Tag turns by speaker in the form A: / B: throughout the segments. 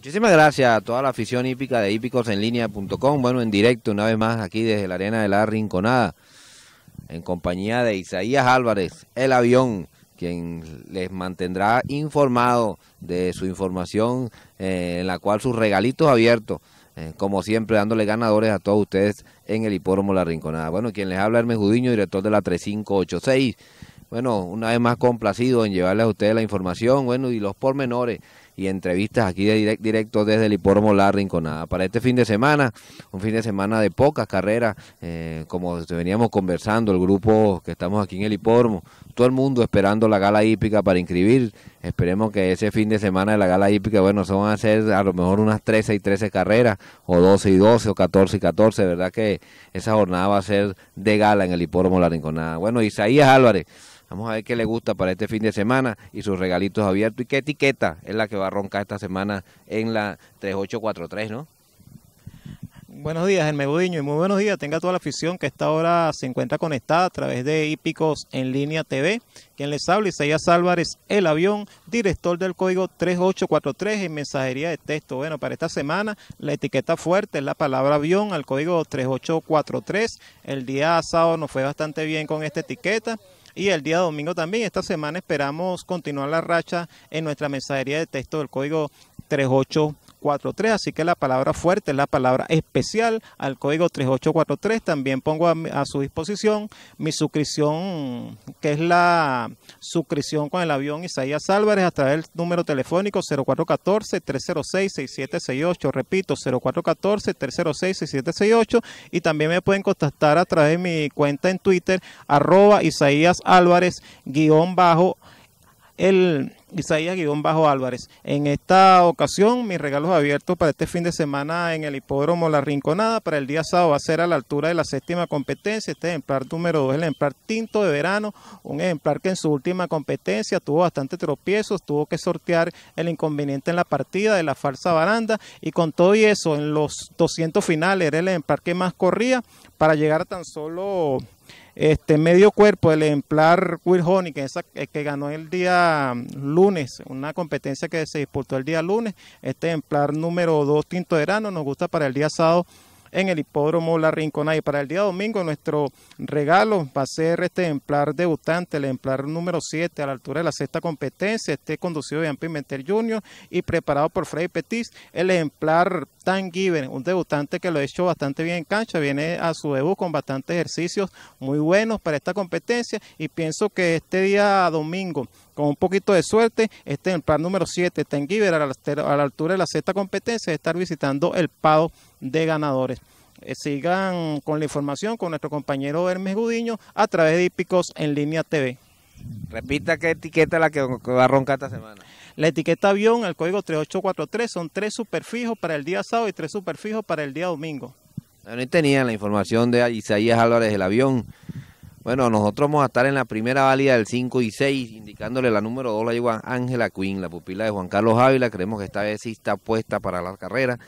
A: Muchísimas gracias a toda la afición hípica de HípicosEnLínea.com Bueno, en directo una vez más aquí desde la arena de la Rinconada, en compañía de Isaías Álvarez, el avión, quien les mantendrá informado de su información, eh, en la cual sus regalitos abiertos, eh, como siempre, dándole ganadores a todos ustedes en el hipódromo La Rinconada. Bueno, quien les habla Hermes Judiño, director de la 3586. Bueno, una vez más complacido en llevarles a ustedes la información, bueno, y los pormenores y entrevistas aquí de directo desde el Hipódromo La Rinconada. Para este fin de semana, un fin de semana de pocas carreras, eh, como veníamos conversando, el grupo que estamos aquí en el Hipódromo, todo el mundo esperando la gala hípica para inscribir. Esperemos que ese fin de semana de la gala hípica, bueno, se van a hacer a lo mejor unas 13 y 13 carreras, o 12 y 12, o 14 y 14, ¿verdad? Que esa jornada va a ser de gala en el Hipódromo La Rinconada. Bueno, Isaías Álvarez Vamos a ver qué le gusta para este fin de semana y sus regalitos abiertos y qué etiqueta es la que va a roncar esta semana en la 3843, ¿no?
B: Buenos días, en Budiño, y muy buenos días. Tenga toda la afición que esta hora se encuentra conectada a través de Hípicos en Línea TV. Quien les habla, Isaías Álvarez, el avión, director del código 3843 en mensajería de texto. Bueno, para esta semana la etiqueta fuerte es la palabra avión al código 3843. El día sábado nos fue bastante bien con esta etiqueta y el día domingo también. Esta semana esperamos continuar la racha en nuestra mensajería de texto del código 38 Así que la palabra fuerte es la palabra especial al código 3843. También pongo a, su disposición mi suscripción, que es la suscripción con el avión Isaías Álvarez a través del número telefónico 0414-306-6768. Repito, 0414-306-6768. Y también me pueden contactar a través de mi cuenta en Twitter, arroba Isaías Álvarez guión bajo el Isaías-Álvarez. Bajo En esta ocasión, mis regalos abiertos para este fin de semana en el hipódromo La Rinconada. Para el día sábado va a ser a la altura de la séptima competencia. Este ejemplar número 2, el ejemplar tinto de verano. Un ejemplar que en su última competencia tuvo bastantes tropiezos, tuvo que sortear el inconveniente en la partida de la falsa baranda. Y con todo y eso, en los 200 finales era el ejemplar que más corría para llegar a tan solo este medio cuerpo, el ejemplar Will que, que ganó el día lunes, una competencia que se disputó el día lunes. Este ejemplar número 2, Tinto Verano, nos gusta para el día sábado en el hipódromo La Rincona. Y para el día domingo nuestro regalo va a ser este ejemplar debutante, el ejemplar número 7 a la altura de la sexta competencia, este conducido de Ian Pimentel Jr. y preparado por Freddy Petis, el ejemplar Tan un debutante que lo ha hecho bastante bien en cancha, viene a su debut con bastantes ejercicios muy buenos para esta competencia y pienso que este día domingo con un poquito de suerte, este es el plan número 7, está en a la, altura de la sexta competencia, de estar visitando el Pado de ganadores. Eh, sigan con la información con nuestro compañero Hermes Gudiño a través de Hípicos en línea TV. Repita qué etiqueta la que, va a roncar esta semana. La etiqueta avión, el código 3843, son tres superfijos para el día sábado y tres superfijos para el día domingo. No
A: tenían la información de Isaías Álvarez del avión. Bueno, nosotros vamos a estar en la primera válida del 5 y 6, indicándole la número 2 la Ángela Quinn, la pupila de Juan Carlos Ávila. Creemos que esta vez sí está puesta para la carrera.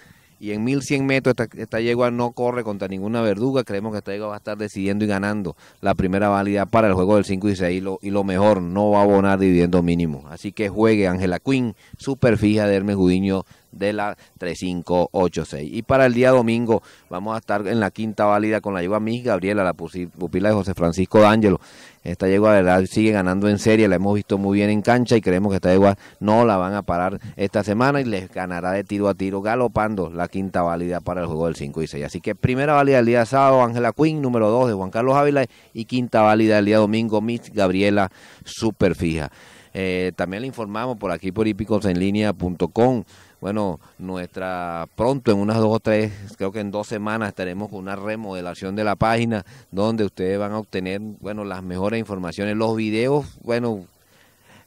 A: Y en 1100 metros esta, yegua no corre contra ninguna verduga. Creemos que esta yegua va a estar decidiendo y ganando la primera válida para el juego del 5 y 6. Y lo, mejor, no va a abonar dividiendo mínimo. Así que juegue Ángela Quinn, super fija de Hermes Gudiño de la 3586. Y para el día domingo vamos a estar en la quinta válida con la yegua Miss Gabriela, la pupila de José Francisco D'Angelo. Esta yegua de verdad sigue ganando en serie, la hemos visto muy bien en cancha y creemos que esta yegua no la van a parar esta semana y les ganará de tiro a tiro galopando la quinta válida para el juego del 5 y 6. Así que primera válida el día sábado, Ángela Quinn, número 2 de Juan Carlos Ávila y quinta válida el día domingo, Miss Gabriela super fija eh, también le informamos por aquí por hipicosenlinea.com bueno, nuestra pronto en unas dos o tres, creo que en dos semanas estaremos con una remodelación de la página donde ustedes van a obtener, bueno, las mejores informaciones, los videos, bueno,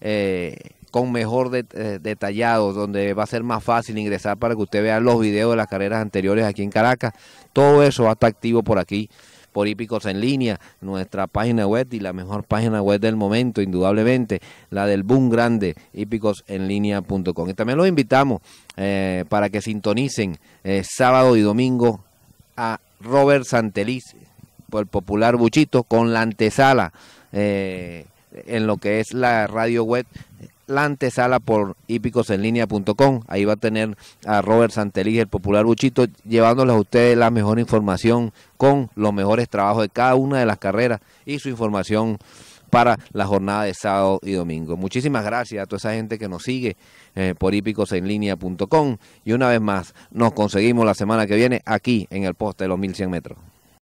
A: eh, con mejor eh, detallado, donde va a ser más fácil ingresar para que usted vea los videos de las carreras anteriores aquí en Caracas. Todo eso va a estar activo por aquí por Hípicos en Línea, nuestra página web y la mejor página web del momento, indudablemente, la del boom grande, hípicosenlínea.com. Y también los invitamos eh, para que sintonicen eh, sábado y domingo a Robert Santeliz, por el popular Buchito, con la antesala. Eh, en lo que es la radio web la antesala por hípicosenlinea.com. Ahí va a tener a Robert Santelí el popular Buchito, llevándoles a ustedes la mejor información con los mejores trabajos de cada una de las carreras y su información para la jornada de sábado y domingo. Muchísimas gracias a toda esa gente que nos sigue eh, por hípicosenlinea.com y una vez más nos conseguimos la semana que viene aquí en el poste de los 1100 metros.